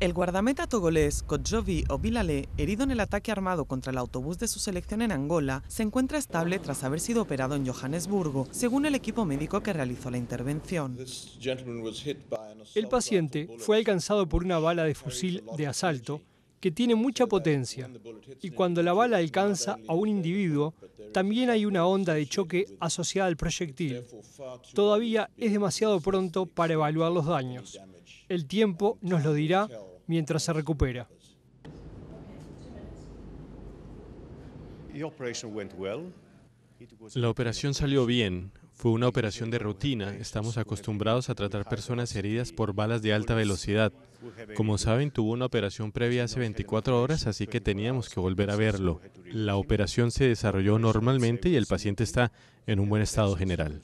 El guardameta togolés Kojovi Obilale, herido en el ataque armado contra el autobús de su selección en Angola, se encuentra estable tras haber sido operado en Johannesburgo, según el equipo médico que realizó la intervención. El paciente fue alcanzado por una bala de fusil de asalto que tiene mucha potencia y cuando la bala alcanza a un individuo, también hay una onda de choque asociada al proyectil. Todavía es demasiado pronto para evaluar los daños. El tiempo nos lo dirá mientras se recupera. La operación salió bien. Fue una operación de rutina. Estamos acostumbrados a tratar personas heridas por balas de alta velocidad. Como saben, tuvo una operación previa hace 24 horas, así que teníamos que volver a verlo. La operación se desarrolló normalmente y el paciente está en un buen estado general.